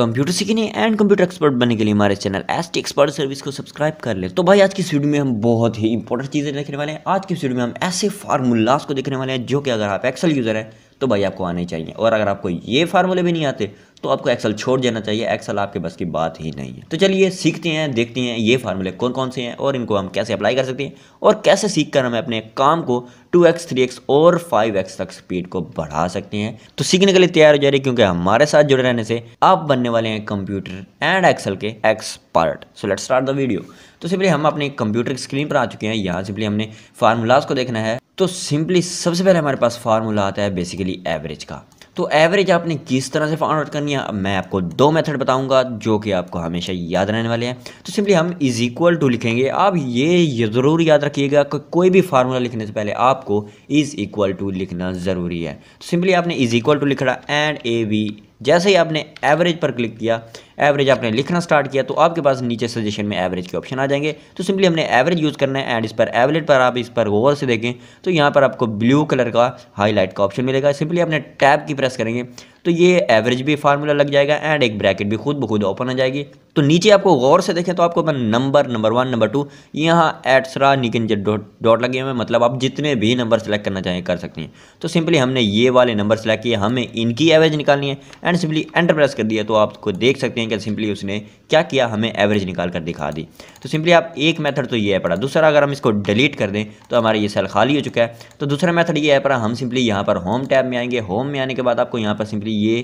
computer सीखने and computer expert बनने के लिए हमारे channel S T expert service को सब्सक्राइब कर ले तो भाई आज की वीडियो में हम बहुत ही इंपॉर्टेंट चीज़ें देखने वाले हैं आज की वीडियो में हम ऐसे फार्मूलाज को देखने वाले हैं जो कि अगर आप एक्सल यूज़र है तो भाई आपको आने चाहिए और अगर आपको ये फार्मूले भी नहीं आते तो आपको एक्सल छोड़ देना चाहिए एक्सल आपके बस की बात ही नहीं है तो चलिए सीखते हैं देखते हैं ये फार्मूले कौन कौन से हैं और इनको हम कैसे अप्लाई कर सकते हैं और कैसे सीख कर हमें अपने काम को 2x, 3x और 5x तक स्पीड को बढ़ा सकते हैं तो सीखने के लिए तैयार हो जा रही क्योंकि हमारे साथ जुड़े रहने से आप बनने वाले हैं कंप्यूटर एंड एक्सल के expert so let start the video तो सिंपली हम अपने कंप्यूटर की स्क्रीन पर आ चुके हैं यहाँ सिंपली हमने फार्मूलाज को देखना है तो सिंपली सबसे पहले हमारे पास फार्मूला आता है बेसिकली एवरेज का तो एवरेज आपने किस तरह से फाउंड आउट करनी है मैं आपको दो मेथड बताऊंगा जो कि आपको हमेशा याद रहने वाले हैं तो सिंपली हम इज इक्वल टू लिखेंगे आप ये ज़रूर याद रखिएगा कि कोई भी फार्मूला लिखने से पहले आपको इज़ इक्वल टू लिखना ज़रूरी है तो सिंपली आपने इज़ इक्वल टू लिखा एंड ए वी जैसे ही आपने एवरेज पर क्लिक किया एवरेज आपने लिखना स्टार्ट किया तो आपके पास नीचे सजेशन में एवरेज के ऑप्शन आ जाएंगे तो सिंपली हमने एवरेज यूज़ करना है एंड इस पर एवरेज पर आप इस पर गौर से देखें तो यहाँ पर आपको ब्लू कलर का हाईलाइट का ऑप्शन मिलेगा सिंपली आपने टैब की प्रेस करेंगे तो ये एवरेज भी फार्मूला लग जाएगा एंड एक ब्रैकेट भी खुद ब खुद ओपन हो जाएगी तो नीचे आपको गौर से देखें तो आपको अपना number number one number two यहाँ एट्सरा निकंज डॉट डॉट लगे हुए मतलब आप जितने भी नंबर सेलेक्ट करना चाहें कर सकते हैं तो सिंपली हमने ये वाले नंबर सेलेक्ट किए हमें इनकी एवरेज निकालनी है एंड सिंपली एंटर प्रेस कर दिया तो आपको देख सकते हैं क्या सिंपली उसने क्या किया हमें एवरेज निकाल कर दिखा दी तो सिंपली आप एक मेथड तो ये है पड़ा दूसरा अगर हम इसको डिलीट कर दें तो हमारा ये सेल खाली हो चुका है तो दूसरा मेथड ये है पड़ा हम सिंपली यहाँ पर होम टैब में आएंगे होम में आने के बाद आपको यहाँ पर सिंपली ये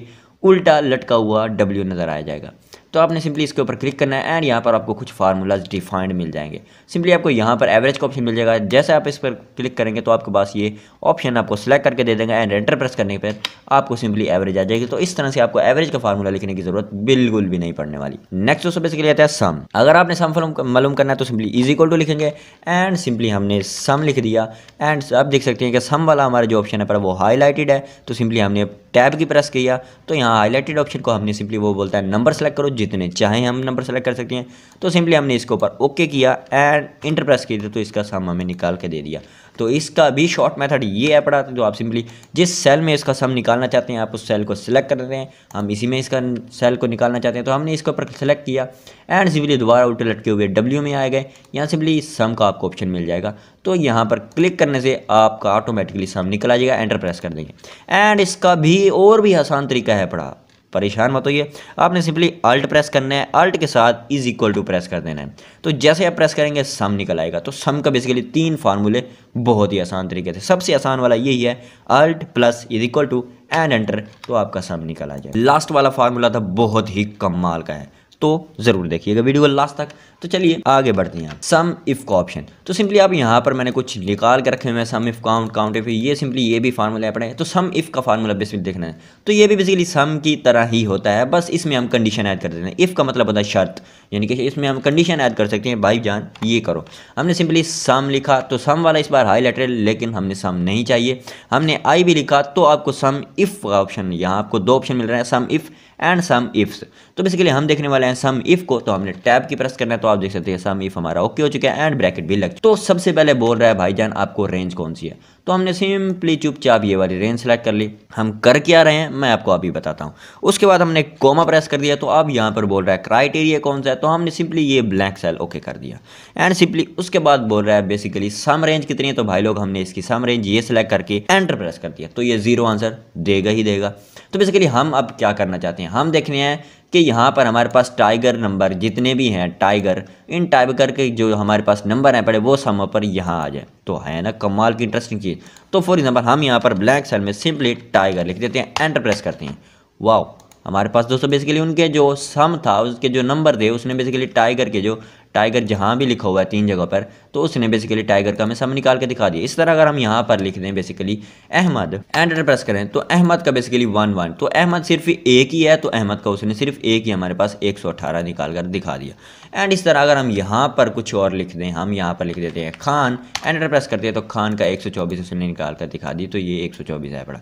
उल्टा लटका हुआ डब्ल्यू नज़र आ जाएगा तो आपने सिंपली इसके ऊपर क्लिक करना है एंड यहाँ पर आपको कुछ फार्मूलाज डिफाइंड मिल जाएंगे सिंपली आपको यहाँ पर एवरेज का ऑप्शन मिल जाएगा जैसे आप इस पर क्लिक करेंगे तो आपके पास ये ऑप्शन आपको सिलेक्ट करके दे देंगे एंड एंटर प्रेस करने पर आपको सिंपली एवरेज आ जाएगी तो इस तरह से आपको एवरेज का फार्मूला लिखने की जरूरत बिल्कुल भी नहीं पड़ने वाली नेक्स्ट दोस्तों बेसिकली आता है सम अगर आपने सम मालूम करना है तो सिंपली इज इक्वल टू लिखेंगे एंड सिंपली हमने सम लिख दिया एंड आप देख सकते हैं कि सम वाला हमारा जो ऑप्शन है पर वो हाईलाइटेड है तो सिंपली हमने टैब की प्रेस किया तो यहाँ हाईलाइटेड ऑप्शन को हमने सिंपली वो बोलता है नंबर सेलेक्ट करो जितने चाहे हम नंबर सेलेक्ट कर सकते हैं तो सिंपली हमने इसके ऊपर ओके किया एंड इंटर प्रेस किया तो इसका सम हमें निकाल के दे दिया तो इसका भी शॉर्ट मेथड ये ऐप पड़ा जो आप सिंपली जिस सेल में इसका सम निकालना चाहते हैं आप उस सेल को सिलेक्ट कर रहे हैं हम इसी में इसका सेल को निकालना चाहते हैं तो हमने इसके ऊपर सेलेक्ट किया एंड सिंपली दोबारा उल्टे लटके हुए डब्ल्यू में आए गए यहाँ सिंपली सम का आपको ऑप्शन मिल जाएगा तो यहाँ पर क्लिक करने से आपका ऑटोमेटिकली सम निकल आ जाएगा एंटर प्रेस कर देंगे एंड इसका भी और भी आसान तरीका है पढ़ा परेशान मत होइए आपने सिंपली अल्ट प्रेस करना है अल्ट के साथ इज इक्वल टू प्रेस कर देना है तो जैसे आप प्रेस करेंगे सम निकल आएगा तो सम का बेसिकली तीन फार्मूले बहुत ही आसान तरीके से सबसे आसान वाला यही है alt plus is equal to and enter तो आपका सम निकल आ जाएगा लास्ट वाला फार्मूला था बहुत ही कमाल का है तो ज़रूर देखिएगा वीडियो को लास्ट तक तो चलिए आगे बढ़ते हैं सम इफ़ का ऑप्शन तो सिंपली आप यहाँ पर मैंने कुछ निकाल के रखे हुए हैं sum if count count if ये सिंपली ये भी फार्मूला अपना है तो सम इफ़ का फार्मूला बेसिक देखना है तो ये भी बेसिकली सम की तरह ही होता है बस इसमें हम कंडीशन ऐड कर देते हैं इफ़ का मतलब होता है शर्त यानी कि इसमें हम कंडीशन ऐड कर सकते हैं भाई जान ये करो हमने सिंपली सम लिखा तो सम वाला इस बार हाई लेटर लेकिन हमने सम नहीं चाहिए हमने आई भी लिखा तो आपको सम इफ़ का ऑप्शन यहाँ आपको दो ऑप्शन मिल रहा है sum if and sum ifs तो बेसिकली हम देखने वाले हैं सम इफ को तो हमने टैब की प्रेस करना है तो आप देख सकते हैं सम इफ हमारा ओके हो चुका है एंड ब्रैकेट भी लग तो सबसे पहले बोल रहा है भाईजान आपको रेंज कौन सी है तो हमने सिंपली चुपचाप ये वाली रेंज सेलेक्ट कर ली हम कर क्या रहे हैं मैं आपको अभी बताता हूँ उसके बाद हमने कोमा प्रेस कर दिया तो अब यहाँ पर बोल रहा है क्राइटेरिया कौन सा है तो हमने सिंपली ये ब्लैक सेल ओके कर दिया एंड सिंपली उसके बाद बोल रहा है बेसिकली सम रेंज कितनी है तो भाई लोग हमने इसकी सम रेंज ये सिलेक्ट करके एंटर प्रेस कर दिया तो ये जीरो आंसर देगा ही देगा तो बेसिकली हम अब क्या करना चाहते हैं हम देखने हैं कि यहाँ पर हमारे पास टाइगर नंबर जितने भी हैं टाइगर इन टाइगर के जो हमारे पास नंबर हैं पड़े वो सम पर यहाँ आ जाए तो है ना कमाल की इंटरेस्टिंग चीज़ तो फॉर एग्ज़ाम्पल हम यहाँ पर ब्लैक सेल में सिंपली टाइगर लिख देते हैं एंटर प्रेस करते हैं वाओ हमारे पास दोस्तों बेसिकली उनके जो सम था उसके जो नंबर थे उसने बेसिकली टाइगर के जो टाइगर जहाँ भी लिखा हुआ है तीन जगह पर तो उसने बेसिकली टाइगर का हमें सम निकाल के दिखा दिया इस तरह अगर हम यहाँ पर लिख दें बेसिकली अहमद एंड प्रेस करें तो अहमद का बेसिकली वन वन तो अहमद सिर्फ एक ही है तो अहमद का उसने सिर्फ एक ही हमारे पास एक सौ अठारह निकाल कर दिखा दिया एंड इस तरह अगर हम यहाँ पर कुछ और लिख दें हम यहाँ पर लिख देते हैं खान एंड प्रेस करते हैं तो खान का एक सौ चौबीस उसने निकाल कर दिखा दी तो ये एक सौ चौबीस है बड़ा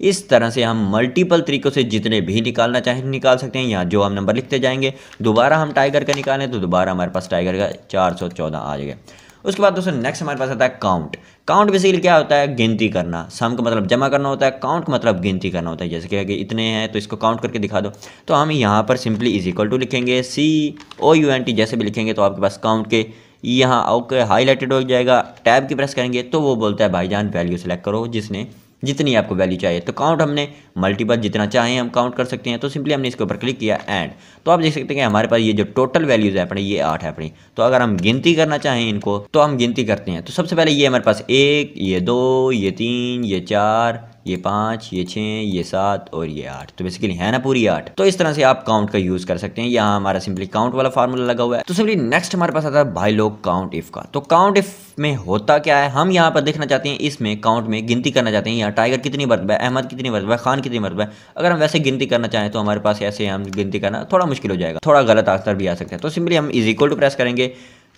इस तरह से हम मल्टीपल तरीक़ों से जितने भी निकालना चाहें निकाल सकते हैं यहाँ जो हम नंबर लिखते जाएंगे दोबारा हम टाइगर का निकालें तो दोबारा हमारे पास टाइगर का चार सौ चौदह आ जाएगा उसके बाद दोस्तों नेक्स्ट हमारे पास आता है काउंट काउंट बेसिकली क्या होता है गिनती करना सम का मतलब जमा करना होता है काउंट का मतलब गिनती करना होता है जैसे कि इतने हैं तो इसको काउंट करके दिखा दो तो हम यहाँ पर सिंपली इज इक्वल टू लिखेंगे C O U N T जैसे भी लिखेंगे तो आपके पास काउंट के यहाँ ओके हाईलाइटेड हो जाएगा टैब की प्रेस करेंगे तो वो बोलता है भाईजान वैल्यू सेलेक्ट करो जिसने जितनी आपको वैल्यू चाहिए तो काउंट हमने मल्टीपल जितना चाहें हम काउंट कर सकते हैं तो सिंपली हमने इसके ऊपर क्लिक किया एंड तो आप देख सकते हैं कि हमारे पास ये जो टोटल वैल्यूज़ है अपने ये आठ है अपनी तो अगर हम गिनती करना चाहें इनको तो हम गिनती करते हैं तो सबसे पहले ये हमारे पास एक ये दो ये तीन ये चार ये पाँच ये छः ये सात और ये आठ तो बेसिकली है ना पूरी आठ तो इस तरह से आप काउंट का यूज़ कर सकते हैं यहाँ हमारा सिंपली काउंट वाला फार्मूला लगा हुआ है तो सिंपली नेक्स्ट हमारे पास आता है भाई लोग काउंट इफ़ का तो काउंट इफ़ में होता क्या है हम यहाँ पर देखना चाहते हैं इसमें काउंट में गिनती करना चाहते हैं यहाँ टाइगर कितनी मरतबा है अहमद कितनी मरतबा है खान कितनी मरतबा है अगर हम वैसे गिनती करना चाहें तो हमारे पास ऐसे हम गिनती करना थोड़ा मुश्किल हो जाएगा थोड़ा गलत आंसर भी आ सकता है तो सिंपली हम इज इक्वल टू प्रेस करेंगे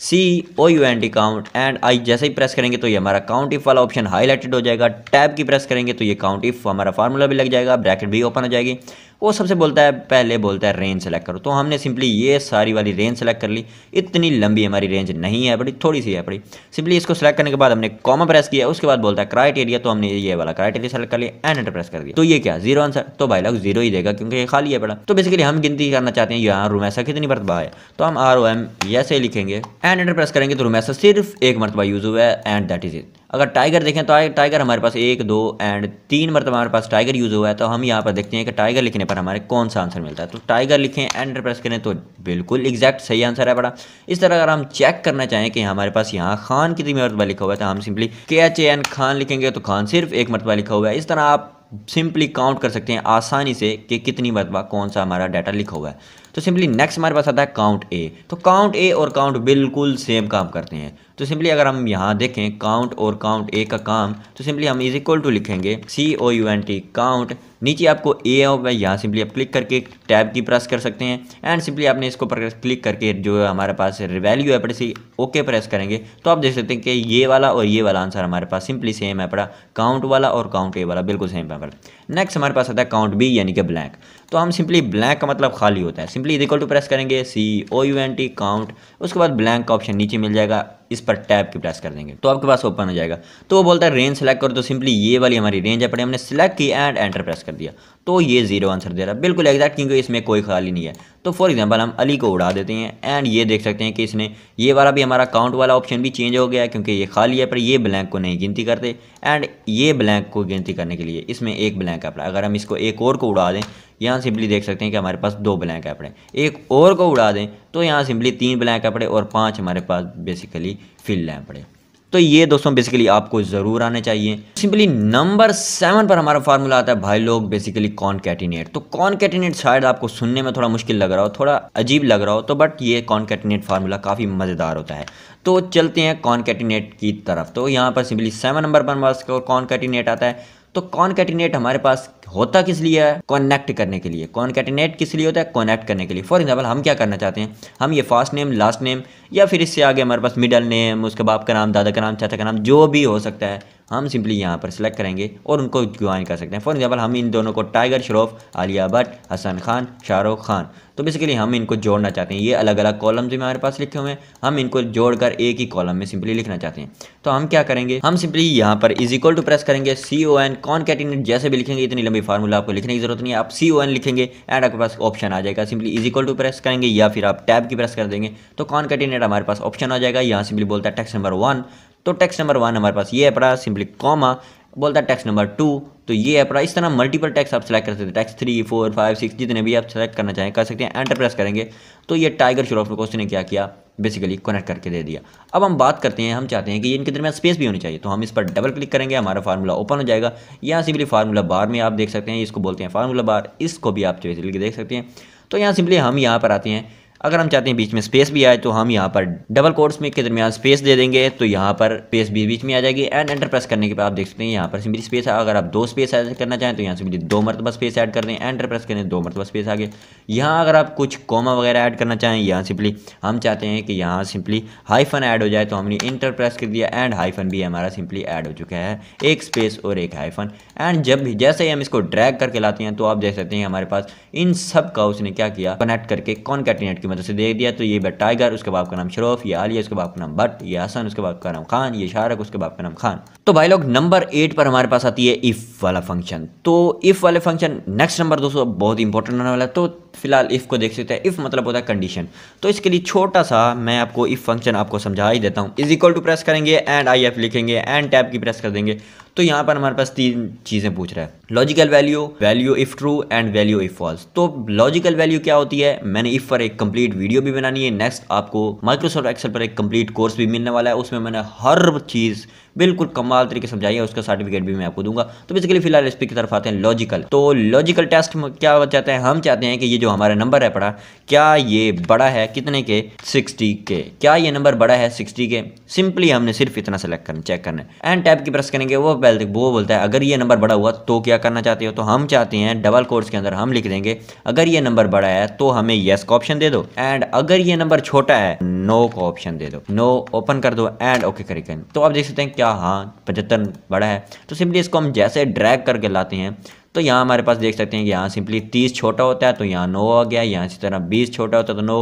C O U N account count and I जैसे ही प्रेस करेंगे तो ये हमारा काउंट इफ वाला ऑप्शन हाईलाइटेड हो जाएगा टैब की प्रेस करेंगे तो ये काउंट इफ हमारा फार्मूला भी लग जाएगा ब्रैकेट भी ओपन हो जाएगी वो सबसे बोलता है पहले बोलता है रेंज सेलेक्ट करो तो हमने सिंपली ये सारी वाली रेंज सेलेक्ट कर ली इतनी लंबी हमारी रेंज नहीं है बड़ी थोड़ी सी है बड़ी सिंपली इसको सेलेक्ट करने के बाद हमने कॉमन प्रेस किया उसके बाद बोलता है क्राइटेरिया तो हमने ये वाला क्राइटेरिया सेलेक्ट कर लिया एंड प्रेस कर दिया तो ये क्या जीरो आंसर तो भाई लोग जीरो ही देगा क्योंकि ये खाली है बड़ा तो बेसिकली हम गिनती करना चाहते हैं यहाँ रूमैसा कितनी मरतबा है तो हम आर ओ एम ये लिखेंगे एंड प्रेस करेंगे तो रोमैसा सिर्फ एक मरतबा यूज़ हुआ है एंड दैट इज़ इट अगर टाइगर देखें तो टाइगर हमारे पास एक दो एंड तीन मरतब हमारे पास टाइगर यूज़ हुआ है तो हम यहाँ पर देखते हैं कि टाइगर लिखने पर हमारे कौन सा आंसर मिलता है तो टाइगर लिखें एंटर प्रेस करें तो बिल्कुल एग्जैक्ट सही आंसर है बड़ा इस तरह अगर हम चेक करना चाहें कि हमारे पास यहाँ खान कितनी मरतबा लिखा हुआ है तो हम सिंपली के एच ए एन खान लिखेंगे तो खान सिर्फ एक मरतबा लिखा हुआ है इस तरह आप सिंपली काउंट कर सकते हैं आसानी से कि कितनी मरतबा कौन सा हमारा डाटा लिखा हुआ है तो सिंपली नेक्स्ट हमारे पास आता है काउंट ए तो काउंट ए और काउंट बिल्कुल सेम काम करते हैं तो सिंपली अगर हम यहाँ देखें काउंट और काउंट ए का काम तो सिंपली हम इज इक्वल टू लिखेंगे C O U N T count नीचे आपको ए होगा यहाँ सिंपली आप क्लिक करके टैब की प्रेस कर सकते हैं एंड सिंपली आपने इसको प्रेस क्लिक करके जो हमारे पास रिवैल्यू है पड़ी ओके प्रेस करेंगे तो आप देख सकते हैं कि ये वाला और ये वाला आंसर हमारे पास सिंपली सेम है पड़ा काउंट वाला और काउंट ए वाला बिल्कुल सेम है पड़ा नेक्स्ट हमारे पास आता है काउंट बी यानी कि ब्लैंक तो हम सिंपली ब्लैंक का मतलब खाली होता है simply is equal to press करेंगे C O U N T count उसके बाद ब्लैंक का ऑप्शन नीचे मिल जाएगा इस पर टैब की प्रेस कर देंगे तो आपके पास ओपन हो जाएगा तो वो बोलता है रेंज सेलेक्ट करो तो सिंपली ये वाली हमारी रेंज है पड़े हमने सेलेक्ट की एंड एंटर प्रेस कर दिया तो ये जीरो आंसर दे रहा है बिल्कुल एग्जैक्ट क्योंकि इसमें कोई खाली नहीं है तो फॉर एग्जांपल हम अली को उड़ा देते हैं एंड ये देख सकते हैं कि इसने ये वाला भी हमारा काउंट वाला ऑप्शन भी चेंज हो गया है क्योंकि ये खाली है पर ये ब्लैंक को नहीं गिनती करते एंड ये ब्लैंक को गिनती करने के लिए इसमें एक ब्लैंक ऐप अगर हम इसको एक और को उड़ा दें यहाँ सिंपली देख सकते हैं कि हमारे पास दो ब्लैंक कपड़े एक और को उड़ा दें तो यहाँ सिंपली तीन ब्लैंक कपड़े और पाँच हमारे पास बेसिकली फिल ऐपड़े तो ये दोस्तों बेसिकली आपको ज़रूर आने चाहिए सिंपली नंबर सेवन पर हमारा फार्मूला आता है भाई लोग बेसिकली कॉन कैटिनेट तो कॉन कैटिनेट शायद आपको सुनने में थोड़ा मुश्किल लग रहा हो थोड़ा अजीब लग रहा हो तो बट ये कॉन कैटिनेट फार्मूला काफ़ी मज़ेदार होता है तो चलते हैं कॉन कैटिनेट की तरफ तो यहाँ पर सिंपली सेवन नंबर पर हमारे कॉन कैटिनेट आता है तो कॉन कैटिनेट हमारे पास होता किस लिए है कॉन्नेक्ट करने के लिए कॉन्केटिनेट किस लिए होता है कॉनेक्ट करने के लिए फॉर एग्जाम्पल हम क्या करना चाहते हैं हम ये फर्स्ट नेम लास्ट नेम या फिर इससे आगे हमारे पास मिडल नेम उसके बाप का नाम दादा का नाम चाचा का नाम जो भी हो सकता है हम सिंपली यहाँ पर सेलेक्ट करेंगे और उनको ज्वाइन कर सकते हैं फॉर एग्जाम्पल हम इन दोनों को टाइगर श्रॉफ आलिया भट्ट हसन खान शाहरुख खान तो बेसिकली हम इनको जोड़ना चाहते हैं ये अलग अलग कॉलम जो हमारे पास लिखे हुए हैं हम इनको जोड़कर एक ही कॉलम में सिंपली लिखना चाहते हैं तो हम क्या करेंगे हम सिंपली यहाँ पर इज इक्वल टू प्रेस करेंगे C O N concatenate जैसे भी लिखेंगे इतनी लंबी फार्मूला आपको लिखने की जरूरत नहीं है आप सी ओ एन लिखेंगे एंड आपके पास ऑप्शन आ जाएगा simply is equal to press करेंगे या फिर आप टैब की प्रेस कर देंगे तो कॉन कैटिनेट हमारे पास ऑप्शन आ जाएगा यहाँ सिंपली बोलता है टैक्स नंबर वन तो टैक्स नंबर वन हमारे पास ये है पड़ा सिंपली कॉमा बोलता है टैक्स नंबर टू तो ये पड़ा इस तरह मल्टीपल टैक्स आप सेलेक्ट कर सकते हैं text three four five six जितने भी आप सेलेक्ट करना चाहें कर सकते हैं एंटर प्रेस करेंगे तो ये टाइगर श्रॉफ क्वेश्चन ने क्या किया बेसिकली कनेक्ट करके दे दिया अब हम बात करते हैं हम चाहते हैं कि इनके दरमियान स्पेस भी होनी चाहिए तो हम इस पर डबल क्लिक करेंगे हमारा फार्मूला ओपन हो जाएगा यहाँ सिंपली फार्मूला बार में आप देख सकते हैं इसको बोलते हैं फार्मूला बार इसको भी आप चेज बेसिकली देख सकते हैं तो यहाँ सिंपली हम यहाँ पर आते हैं अगर हम चाहते हैं बीच में स्पेस भी आए तो हम यहाँ पर डबल कोर्स में के दरमियान स्पेस दे देंगे तो यहाँ पर स्पेस भी बीच में आ जाएगी एंड एंटर प्रेस करने के बाद आप देख सकते हैं यहाँ पर सिंपली स्पेस है अगर आप दो स्पेस ऐड करना चाहें तो यहाँ सिंपली दो मरतबा स्पेस ऐड कर दें एंटर प्रेस करें दो मरतबा स्पेस आ गए यहाँ अगर आप कुछ कॉमा वगैरह ऐड करना चाहें यहाँ सिंपली हम चाहते हैं कि यहाँ सिंपली हाईफन ऐड हो जाए तो हमने इंटर प्रेस कर दिया एंड हाईफन भी हमारा सिंपली ऐड हो चुका है एक स्पेस और एक हाईफन एंड जब भी जैसे ही हम इसको ड्रैग करके लाते हैं तो आप देख सकते हैं हमारे पास इन सब का उसने क्या किया कनेक्ट करके कॉन्केटिनेट की मदद से देख दिया तो ये बट टाइगर उसके बाप का नाम शरोफ ये आलिया उसके बाप का नाम बट ये हसन उसके बाप का नाम खान ये शारक उसके बाप का नाम खान तो भाई लोग नंबर एट पर हमारे पास आती है इफ़ वाला फंक्शन तो इफ़ वाले फंक्शन नेक्स्ट नंबर दोस्तों बहुत इंपॉर्टेंट होने वाला है तो फिलहाल इफ़ को देख सकते हैं इफ़ मतलब होता है कंडीशन तो इसके लिए छोटा सा मैं आपको इफ़ फंक्शन आपको समझा ही देता हूँ इज इक्वल टू प्रेस करेंगे एंड आई एफ लिखेंगे एंड टैब की प्रेस कर देंगे तो यहाँ पर हमारे पास तीन चीज़ें पूछ रहा है logical value value if true and value if false तो लॉजिकल वैल्यू क्या होती है मैंने इफ पर एक कंप्लीट वीडियो भी बनानी है नेक्स्ट आपको माइक्रोसॉफ्ट एक्सेल पर एक कंप्लीट कोर्स भी मिलने वाला है उसमें मैंने हर चीज़ बिल्कुल कमाल तरीके समझाइए उसका सर्टिफिकेट भी मैं आपको दूंगा तो बेसिकली फिलहाल एस की तरफ आते हैं लॉजिकल तो लॉजिकल टेस्ट क्या चाहते हैं हम चाहते हैं कि ये जो हमारा नंबर है पड़ा क्या ये बड़ा है कितने के सिक्सटी के क्या ये नंबर बड़ा है सिक्सटी के सिंपली हमने सिर्फ इतना सेलेक्ट करना चेक करना है एंड टैप की प्रेस करेंगे वो पहले वो बोलता है अगर ये नंबर बड़ा हुआ तो क्या करना चाहते हो तो हम चाहते हैं डबल कोर्स के अंदर हम लिख देंगे अगर ये नंबर बड़ा है तो हमें येस का ऑप्शन दे दो एंड अगर ये नंबर छोटा है नो का ऑप्शन दे दो नो ओपन कर दो एंड ओके करें तो आप देख सकते हैं क्या का हाँ पचहत्तर बड़ा है तो सिंपली इसको हम जैसे ड्रैग करके लाते हैं तो यहाँ हमारे पास देख सकते हैं कि यहाँ सिंपली तीस छोटा होता है तो यहाँ नौ आ गया यहाँ इसी तरह बीस छोटा होता है तो नौ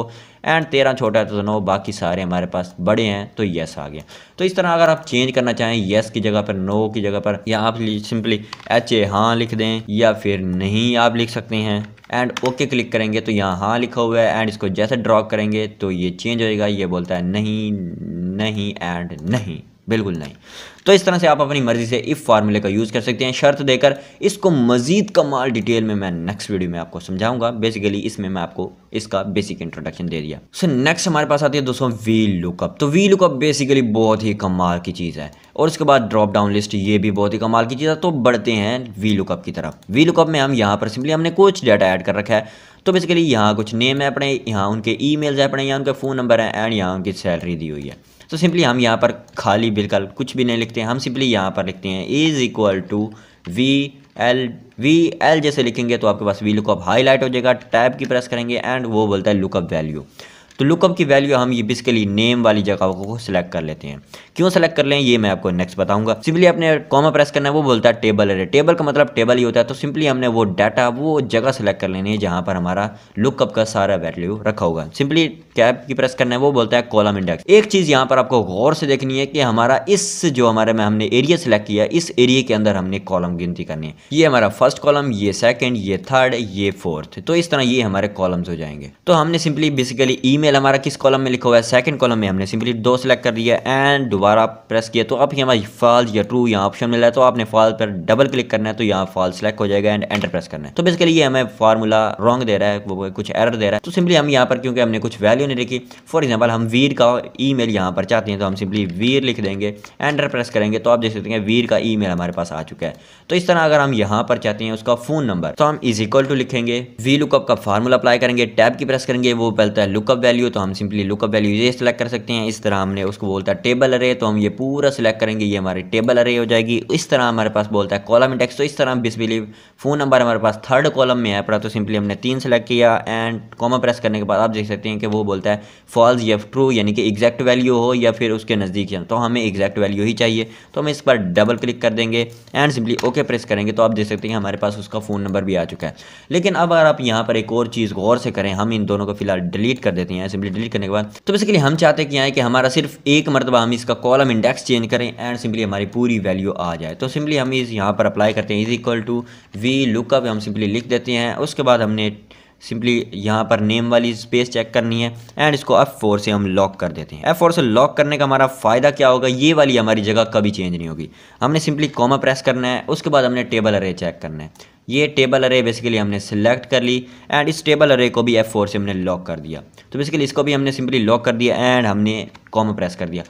एंड तेरह छोटा होता है तो नौ बाकी सारे हमारे पास बड़े हैं तो येस आ गया तो इस तरह अगर आप चेंज करना चाहें येस की जगह पर नो की जगह पर या आप सिंपली एच ए हाँ लिख दें या फिर नहीं आप लिख सकते हैं एंड ओके क्लिक करेंगे तो यहाँ हाँ लिखा हुआ है एंड इसको जैसे ड्रॉ करेंगे तो ये चेंज होएगा ये बोलता है नहीं नहीं एंड नहीं बिल्कुल नहीं तो इस तरह से आप अपनी मर्ज़ी से इफ़ फार्मूले का यूज़ कर सकते हैं शर्त देकर इसको मज़ीद कमाल डिटेल में मैं नेक्स्ट वीडियो में आपको समझाऊंगा बेसिकली इसमें मैं आपको इसका बेसिक इंट्रोडक्शन दे दिया सो नेक्स्ट हमारे पास आती है दोस्तों वी लुकअप तो वी लुकअप बेसिकली बहुत ही कमाल की चीज़ है और उसके बाद ड्रॉप डाउन लिस्ट ये भी बहुत ही कमाल की चीज़ है तो बढ़ते हैं वी लुकअप की तरफ वी लुकअप में हम यहाँ पर सिंपली हमने कुछ डाटा ऐड कर रखा है तो बेसिकली यहाँ कुछ नेम है अपने यहाँ उनके ई मेल्स हैं अपने यहाँ उनके फ़ोन नंबर हैं एंड यहाँ उनकी सैलरी दी हुई है तो सिंपली हम यहाँ पर खाली बिल्कुल कुछ भी नहीं लिखते हैं हम सिंपली यहाँ पर लिखते हैं is equal to V L V L जैसे लिखेंगे तो आपके पास वी लुकअप हाईलाइट हो जाएगा टैब की प्रेस करेंगे एंड वो बोलता है लुकअप वैल्यू तो लुकअप की वैल्यू हम ये बेसिकली नेम वाली जगह को सिलेक्ट कर लेते हैं क्यों सेलेक्ट कर लें ये मैं आपको नेक्स्ट बताऊंगा सिंपली आपने कॉमा प्रेस करना है वो बोलता है टेबल अरे टेबल का मतलब टेबल ही होता है तो सिंपली हमने वो डाटा वो जगह सेलेक्ट कर लेनी है जहाँ पर हमारा लुकअप का सारा वैल्यू रखा होगा सिंपली कैप की प्रेस करना है वो बोलता है कॉलम इंडेक्स एक चीज़ यहाँ पर आपको गौर से देखनी है कि हमारा इस जो हमारे में हमने एरिया सेलेक्ट किया इस एरिया के अंदर हमने कॉलम गिनती करनी है ये हमारा फर्स्ट कॉलम ये सेकेंड ये थर्ड ये फोर्थ तो इस तरह ये हमारे कॉलम्स हो जाएंगे तो हमने सिंपली बेसिकली ई ईमेल हमारा किस कॉलम में लिखा हुआ है सेकंड कॉलम में हमने सिंपली दो सेलेक्ट कर दिया एंड दोबारा प्रेस किया तो अब ही हमारी फॉल्स या ट्रू यहाँ ऑप्शन मिला है तो आपने फॉल पर डबल क्लिक करना है तो यहाँ फॉल सेलेक्ट हो जाएगा एंड एंटर प्रेस करना है तो बेसिकली ये हमें फार्मूला रॉन्ग दे रहा है वो कुछ एरर दे रहा है तो सिंपली हम यहाँ पर क्योंकि हमने कुछ वैल्यू नहीं लिखी फॉर एग्जाम्पल हम वीर का ई मेल पर चाहते हैं तो हम सिंपली वीर लिख देंगे एंटर प्रेस करेंगे तो आप देख सकते हैं वीर का ई मेल हमारे पास आ चुका है तो इस तरह अगर हम यहाँ पर चाहते हैं उसका फ़ोन नंबर तो हम इज इक्वल टू लिखेंगे वी लुकअप का फार्मूला अप्लाई करेंगे टैब की प्रेस करेंगे वो पहलता तो है लुकअप वैल्यू वैल्यू तो हम सिंपली लुकअप वैल्यू ये सिलेक्ट कर सकते हैं इस तरह हमने उसको बोलता है टेबल अरे तो हम ये पूरा सिलेक्ट करेंगे ये हमारी टेबल अरे हो जाएगी इस तरह हमारे पास बोलता है कॉलम इंडेक्स तो इस तरह बिस्बिली फ़ोन नंबर हमारे पास थर्ड कॉलम में है अपना तो सिंपली हमने तीन सेलेक्ट किया एंड कॉमा प्रेस करने के बाद आप देख सकते हैं कि वो बोलता है फॉल्स या ट्रू यानी कि एग्जैक्ट वैल्यू हो या फिर उसके नज़दीक तो हमें एग्जैक्ट वैल्यू ही चाहिए तो हम इस पर डबल क्लिक कर देंगे एंड सिंपली ओके प्रेस करेंगे तो आप देख सकते हैं हमारे पास उसका फ़ोन नंबर भी आ चुका है लेकिन अब अगर आप यहाँ पर एक और चीज़ गौर से करें हम इन दोनों को फिलहाल डिलीट कर देते हैं हैं सिंपली डिलीट करने के बाद तो बेसिकली हम चाहते हैं कि यहाँ कि हमारा सिर्फ एक मरतबा हम इसका कॉलम इंडेक्स चेंज करें एंड सिंपली हमारी पूरी वैल्यू आ जाए तो सिंपली हम इस यहाँ पर अप्लाई करते हैं is equal to V lookup हम सिंपली लिख देते हैं उसके बाद हमने सिंपली यहाँ पर नेम वाली स्पेस चेक करनी है एंड इसको एफ फोर से हम लॉक कर देते हैं एफ फोर से लॉक करने का हमारा फ़ायदा क्या होगा ये वाली हमारी जगह कभी चेंज नहीं होगी हमने सिंपली कॉमा प्रेस करना है उसके बाद हमने टेबल अरे चेक करना है ये टेबल अरे बेसिकली हमने सेलेक्ट कर ली एंड इस टेबल अरे को भी F4 से हमने लॉक कर दिया तो बेसिकली इसको भी हमने सिंपली लॉक कर दिया एंड हमने कॉम प्रेस कर दिया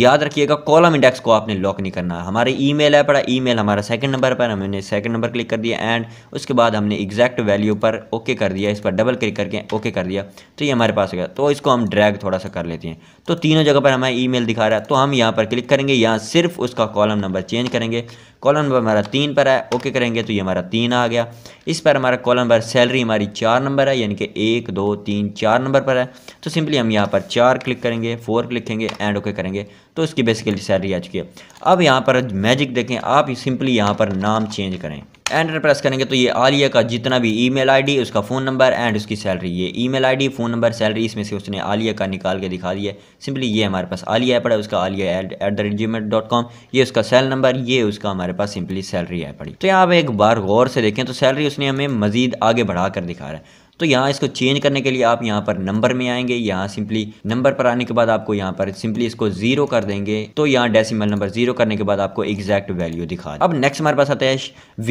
याद रखिएगा कॉलम इंडेक्स को आपने लॉक नहीं करना हमारे ईमेल है पड़ा ईमेल हमारा सेकंड नंबर पर हमने सेकंड नंबर क्लिक कर दिया एंड उसके बाद हमने एग्जैक्ट वैल्यू पर ओके कर दिया इस पर डबल क्लिक करके ओके कर दिया तो ये हमारे पास गया तो इसको हम ड्रैग थोड़ा सा कर लेते हैं तो तीनों जगह पर हमें ई दिखा रहा है तो हम यहाँ पर क्लिक करेंगे यहाँ सिर्फ उसका कॉलम नंबर चेंज करेंगे कॉलम नंबर हमारा तीन पर है ओके करेंगे तो ये हमारा तीन आ गया इस पर हमारा कॉलम नंबर सैलरी हमारी चार नंबर है यानी कि एक दो तीन चार नंबर पर है तो सिंपली हम यहाँ पर चार क्लिक करेंगे फोर क्लिकेंगे एंड ओके करेंगे तो इसकी बेसिकली सैलरी आ चुकी है अब यहाँ पर मैजिक देखें आप सिंपली यहाँ पर नाम चेंज करें एंटर प्रेस करेंगे तो ये आलिया का जितना भी ईमेल आईडी उसका फ़ोन नंबर एंड उसकी सैलरी ये email ID phone number salary इसमें से उसने आलिया का निकाल के दिखा दिया सिंपली ये हमारे पास आलिया ऐप है उसका Alia at the rate Gmail dot com ये उसका सेल नंबर ये उसका हमारे पास सिंपली सैलरी ऐप पड़ी तो यहाँ आप एक बार गौर से देखें तो सैलरी उसने हमें मजीद आगे बढ़ा कर दिखा रहा है तो यहाँ इसको चेंज करने के लिए आप यहाँ पर नंबर में आएंगे यहाँ सिंपली नंबर पर आने के बाद आपको यहाँ पर सिंपली इसको जीरो कर देंगे तो यहाँ डेसिमल नंबर जीरो करने के बाद आपको एग्जैक्ट वैल्यू दिखा अब नेक्स्ट हमारे पास आता है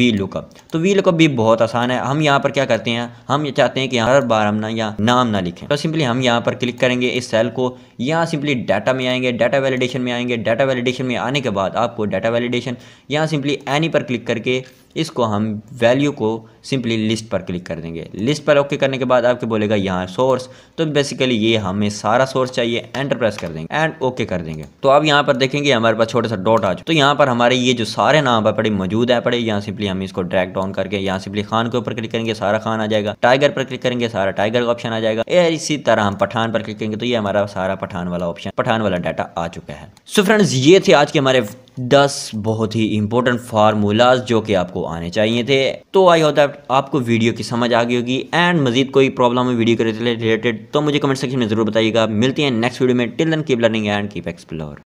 वी लुकअप तो वी लुकअप भी बहुत आसान है हम यहाँ पर क्या करते हैं हम ये चाहते हैं कि हर बार हम ना यहाँ नाम ना लिखें तो सिंपली हम यहाँ पर क्लिक करेंगे इस सेल को यहाँ सिंपली डाटा में आएंगे डाटा वैलिडेशन में आएंगे डाटा वैलिडेशन में आने के बाद आपको डाटा वैलिडेशन यहाँ सिंपली एनी पर क्लिक करके इसको हम वैल्यू को सिंपली लिस्ट पर क्लिक कर देंगे लिस्ट पर ओके करने के बाद आपके बोलेगा यहाँ सोर्स तो बेसिकली ये हमें सारा सोर्स चाहिए एंटर प्रेस कर देंगे एंड ओके कर देंगे तो आप यहाँ पर देखेंगे हमारे पास छोटा सा डॉट आ जाए तो यहाँ पर हमारे ये जो सारे नाम पर पड़े मौजूद है पड़े यहाँ सिंपली हम इसको ड्रैक डाउन करके यहाँ सिंपली खान के ऊपर क्लिक करेंगे सारा खान आ जाएगा टाइगर पर क्लिक करेंगे सारा टाइगर का ऑप्शन आ जाएगा इसी तरह हम पठान पर क्लिक करेंगे तो ये हमारा सारा पठान वाला ऑप्शन पठान वाला डाटा आ चुका है सो फ्रेंड्स ये थे आज के हमारे दस बहुत ही इंपॉर्टेंट फार्मूलाज जो कि आपको आने चाहिए थे तो आई होप दैट आपको वीडियो की समझ आ गई होगी एंड मजीद कोई प्रॉब्लम है वीडियो के रिलेटेड तो मुझे कमेंट सेक्शन में ज़रूर बताइएगा मिलती है नेक्स्ट वीडियो में till then keep learning and keep explore